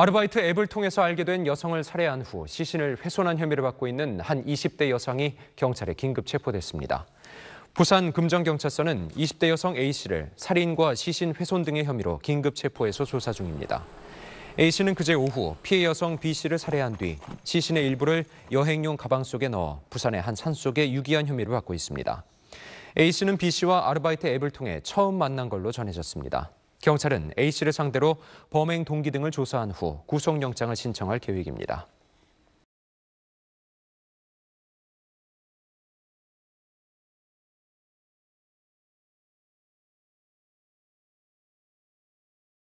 아르바이트 앱을 통해서 알게 된 여성을 살해한 후 시신을 훼손한 혐의를 받고 있는 한 20대 여성이 경찰에 긴급 체포됐습니다. 부산 금정경찰서는 20대 여성 A씨를 살인과 시신 훼손 등의 혐의로 긴급 체포해서 조사 중입니다. A씨는 그제 오후 피해 여성 B씨를 살해한 뒤 시신의 일부를 여행용 가방 속에 넣어 부산의 한 산속에 유기한 혐의를 받고 있습니다. A씨는 B씨와 아르바이트 앱을 통해 처음 만난 걸로 전해졌습니다. 경찰은 A씨를 상대로 범행 동기 등을 조사한 후 구속영장을 신청할 계획입니다.